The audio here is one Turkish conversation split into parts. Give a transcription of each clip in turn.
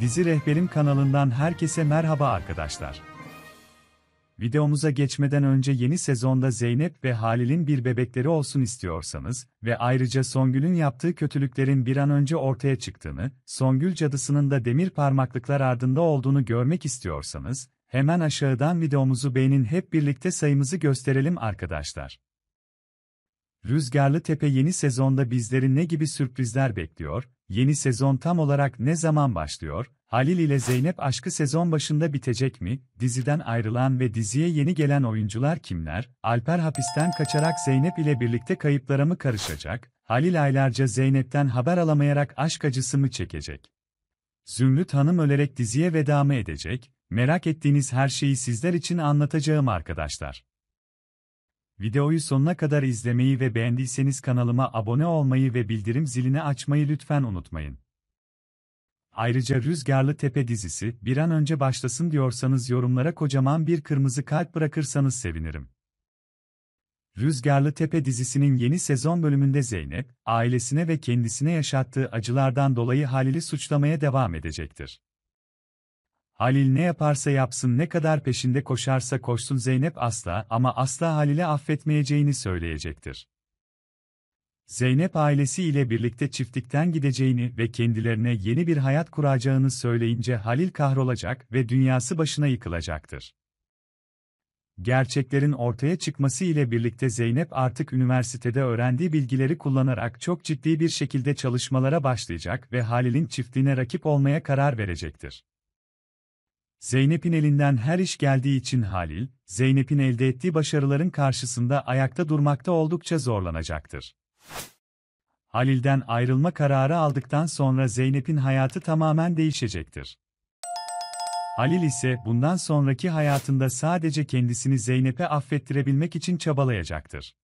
Dizi Rehberim kanalından herkese merhaba arkadaşlar. Videomuza geçmeden önce yeni sezonda Zeynep ve Halil'in bir bebekleri olsun istiyorsanız ve ayrıca Songül'ün yaptığı kötülüklerin bir an önce ortaya çıktığını, Songül cadısının da demir parmaklıklar ardında olduğunu görmek istiyorsanız, hemen aşağıdan videomuzu beğenin hep birlikte sayımızı gösterelim arkadaşlar. Rüzgarlı Tepe yeni sezonda bizleri ne gibi sürprizler bekliyor? Yeni sezon tam olarak ne zaman başlıyor? Halil ile Zeynep aşkı sezon başında bitecek mi? Diziden ayrılan ve diziye yeni gelen oyuncular kimler? Alper hapisten kaçarak Zeynep ile birlikte kayıplara mı karışacak? Halil aylarca Zeynep'ten haber alamayarak aşk acısı mı çekecek? Zümrüt Hanım ölerek diziye veda mı edecek? Merak ettiğiniz her şeyi sizler için anlatacağım arkadaşlar. Videoyu sonuna kadar izlemeyi ve beğendiyseniz kanalıma abone olmayı ve bildirim zilini açmayı lütfen unutmayın. Ayrıca Rüzgarlı Tepe dizisi bir an önce başlasın diyorsanız yorumlara kocaman bir kırmızı kalp bırakırsanız sevinirim. Rüzgarlı Tepe dizisinin yeni sezon bölümünde Zeynep, ailesine ve kendisine yaşattığı acılardan dolayı Halil'i suçlamaya devam edecektir. Halil ne yaparsa yapsın ne kadar peşinde koşarsa koşsun Zeynep asla ama asla Halil'e affetmeyeceğini söyleyecektir. Zeynep ailesi ile birlikte çiftlikten gideceğini ve kendilerine yeni bir hayat kuracağını söyleyince Halil kahrolacak ve dünyası başına yıkılacaktır. Gerçeklerin ortaya çıkması ile birlikte Zeynep artık üniversitede öğrendiği bilgileri kullanarak çok ciddi bir şekilde çalışmalara başlayacak ve Halil'in çiftliğine rakip olmaya karar verecektir. Zeynep'in elinden her iş geldiği için Halil, Zeynep'in elde ettiği başarıların karşısında ayakta durmakta oldukça zorlanacaktır. Halil'den ayrılma kararı aldıktan sonra Zeynep'in hayatı tamamen değişecektir. Halil ise bundan sonraki hayatında sadece kendisini Zeynep'e affettirebilmek için çabalayacaktır.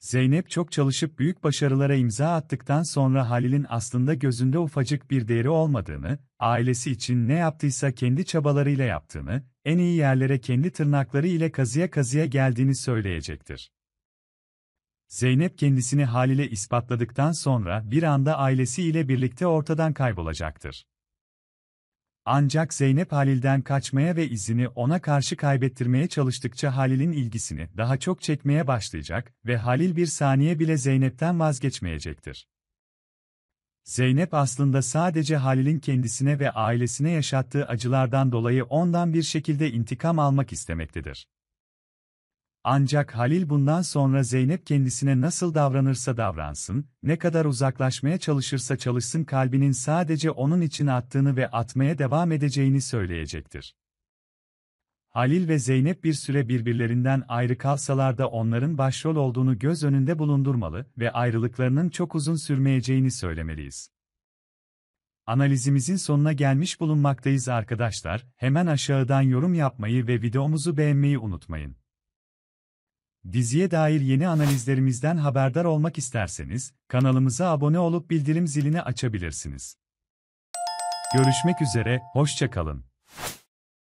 Zeynep çok çalışıp büyük başarılara imza attıktan sonra Halil'in aslında gözünde ufacık bir değeri olmadığını, ailesi için ne yaptıysa kendi çabalarıyla yaptığını, en iyi yerlere kendi tırnakları ile kazıya kazıya geldiğini söyleyecektir. Zeynep kendisini Halil'e ispatladıktan sonra bir anda ailesi ile birlikte ortadan kaybolacaktır. Ancak Zeynep Halil'den kaçmaya ve izini ona karşı kaybettirmeye çalıştıkça Halil'in ilgisini daha çok çekmeye başlayacak ve Halil bir saniye bile Zeynep'ten vazgeçmeyecektir. Zeynep aslında sadece Halil'in kendisine ve ailesine yaşattığı acılardan dolayı ondan bir şekilde intikam almak istemektedir. Ancak Halil bundan sonra Zeynep kendisine nasıl davranırsa davransın, ne kadar uzaklaşmaya çalışırsa çalışsın kalbinin sadece onun için attığını ve atmaya devam edeceğini söyleyecektir. Halil ve Zeynep bir süre birbirlerinden ayrı kalsalar da onların başrol olduğunu göz önünde bulundurmalı ve ayrılıklarının çok uzun sürmeyeceğini söylemeliyiz. Analizimizin sonuna gelmiş bulunmaktayız arkadaşlar. Hemen aşağıdan yorum yapmayı ve videomuzu beğenmeyi unutmayın. Diziye dair yeni analizlerimizden haberdar olmak isterseniz, kanalımıza abone olup bildirim zilini açabilirsiniz. Görüşmek üzere, hoşçakalın.